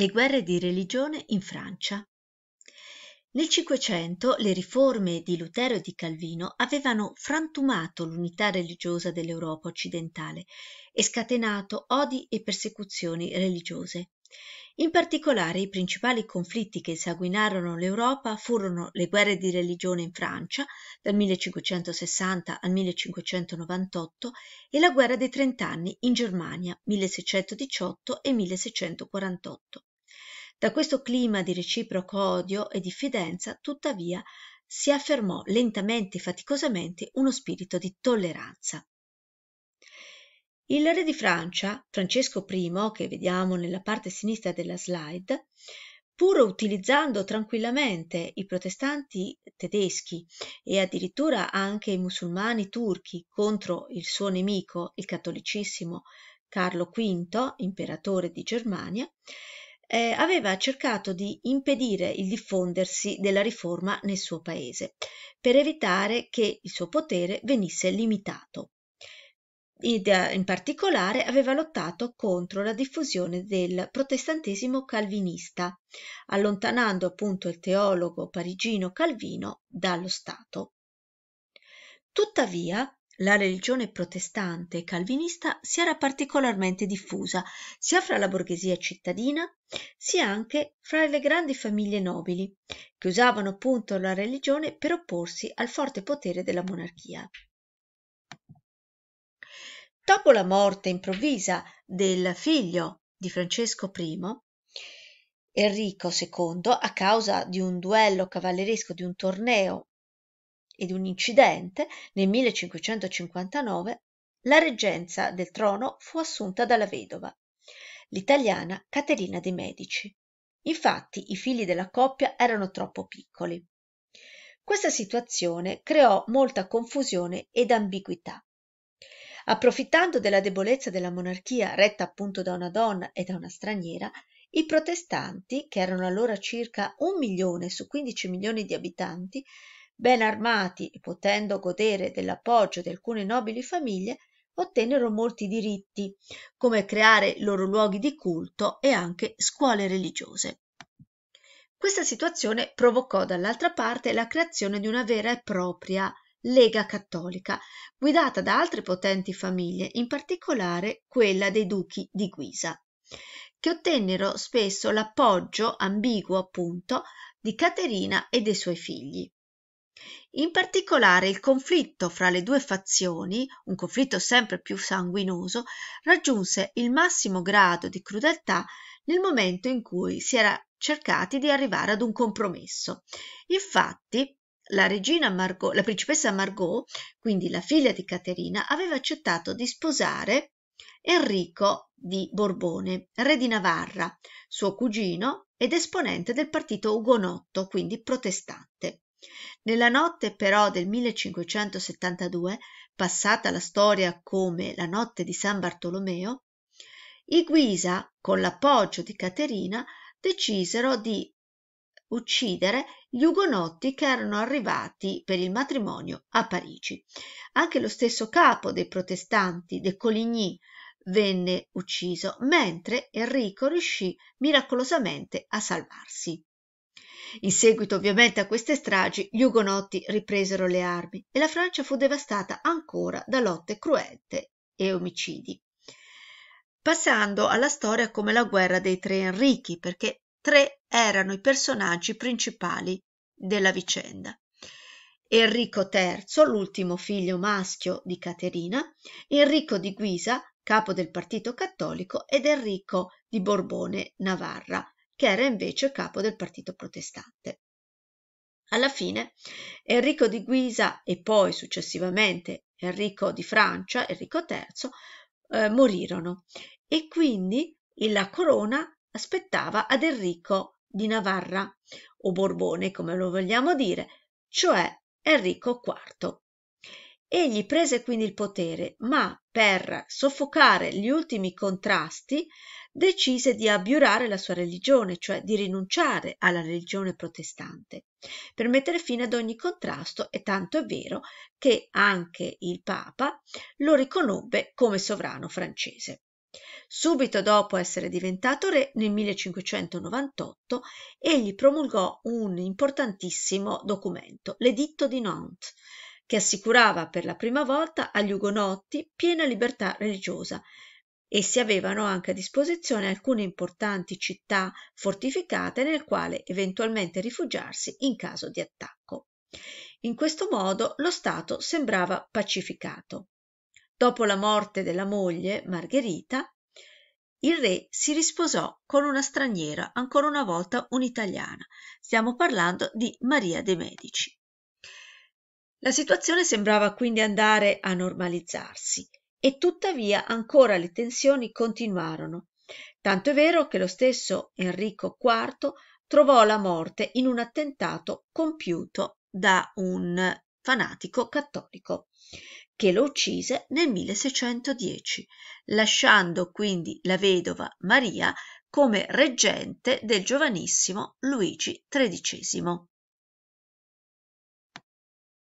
Le guerre di religione in Francia. Nel Cinquecento le riforme di Lutero e di Calvino avevano frantumato l'unità religiosa dell'Europa occidentale e scatenato odi e persecuzioni religiose. In particolare i principali conflitti che insanguinarono l'Europa furono le guerre di religione in Francia dal 1560 al 1598 e la guerra dei trent'anni in Germania 1618 e 1648 da questo clima di reciproco odio e diffidenza tuttavia si affermò lentamente e faticosamente uno spirito di tolleranza il re di francia francesco i che vediamo nella parte sinistra della slide pur utilizzando tranquillamente i protestanti tedeschi e addirittura anche i musulmani turchi contro il suo nemico il cattolicissimo Carlo V, imperatore di Germania, eh, aveva cercato di impedire il diffondersi della riforma nel suo paese, per evitare che il suo potere venisse limitato. Eh, in particolare aveva lottato contro la diffusione del protestantesimo calvinista, allontanando appunto il teologo parigino Calvino dallo Stato. Tuttavia, la religione protestante e calvinista si era particolarmente diffusa sia fra la borghesia cittadina, sia anche fra le grandi famiglie nobili, che usavano appunto la religione per opporsi al forte potere della monarchia. Dopo la morte improvvisa del figlio di Francesco I, Enrico II, a causa di un duello cavalleresco di un torneo ed un incidente, nel 1559, la reggenza del trono fu assunta dalla vedova, l'italiana Caterina de' Medici. Infatti i figli della coppia erano troppo piccoli. Questa situazione creò molta confusione ed ambiguità. Approfittando della debolezza della monarchia retta appunto da una donna e da una straniera, i protestanti, che erano allora circa un milione su 15 milioni di abitanti, ben armati e potendo godere dell'appoggio di alcune nobili famiglie, ottennero molti diritti, come creare loro luoghi di culto e anche scuole religiose. Questa situazione provocò dall'altra parte la creazione di una vera e propria Lega Cattolica, guidata da altre potenti famiglie, in particolare quella dei duchi di Guisa, che ottennero spesso l'appoggio ambiguo appunto di Caterina e dei suoi figli. In particolare il conflitto fra le due fazioni, un conflitto sempre più sanguinoso, raggiunse il massimo grado di crudeltà nel momento in cui si era cercati di arrivare ad un compromesso. Infatti, la regina Margot, la principessa Margot, quindi la figlia di Caterina, aveva accettato di sposare Enrico di Borbone, re di Navarra, suo cugino ed esponente del partito ugonotto, quindi protestante nella notte però del 1572, passata la storia come la notte di san bartolomeo i guisa con l'appoggio di caterina decisero di uccidere gli ugonotti che erano arrivati per il matrimonio a parigi anche lo stesso capo dei protestanti de coligny venne ucciso mentre enrico riuscì miracolosamente a salvarsi in seguito ovviamente a queste stragi, gli ugonotti ripresero le armi e la Francia fu devastata ancora da lotte cruente e omicidi. Passando alla storia come la guerra dei tre Enrichi, perché tre erano i personaggi principali della vicenda. Enrico III, l'ultimo figlio maschio di Caterina, Enrico di Guisa, capo del partito cattolico, ed Enrico di Borbone Navarra, che era invece capo del partito protestante. Alla fine Enrico di Guisa e poi successivamente Enrico di Francia, Enrico III, eh, morirono e quindi la corona aspettava ad Enrico di Navarra o Borbone come lo vogliamo dire, cioè Enrico IV. Egli prese quindi il potere, ma per soffocare gli ultimi contrasti decise di abbiurare la sua religione, cioè di rinunciare alla religione protestante, per mettere fine ad ogni contrasto e tanto è vero che anche il Papa lo riconobbe come sovrano francese. Subito dopo essere diventato re, nel 1598, egli promulgò un importantissimo documento, l'Editto di Nantes, che assicurava per la prima volta agli ugonotti piena libertà religiosa Essi avevano anche a disposizione alcune importanti città fortificate nel quale eventualmente rifugiarsi in caso di attacco. In questo modo lo Stato sembrava pacificato. Dopo la morte della moglie, Margherita, il re si risposò con una straniera, ancora una volta un'italiana. Stiamo parlando di Maria de' Medici. La situazione sembrava quindi andare a normalizzarsi e tuttavia ancora le tensioni continuarono tanto è vero che lo stesso Enrico IV trovò la morte in un attentato compiuto da un fanatico cattolico che lo uccise nel 1610, lasciando quindi la vedova Maria come reggente del giovanissimo Luigi XIII.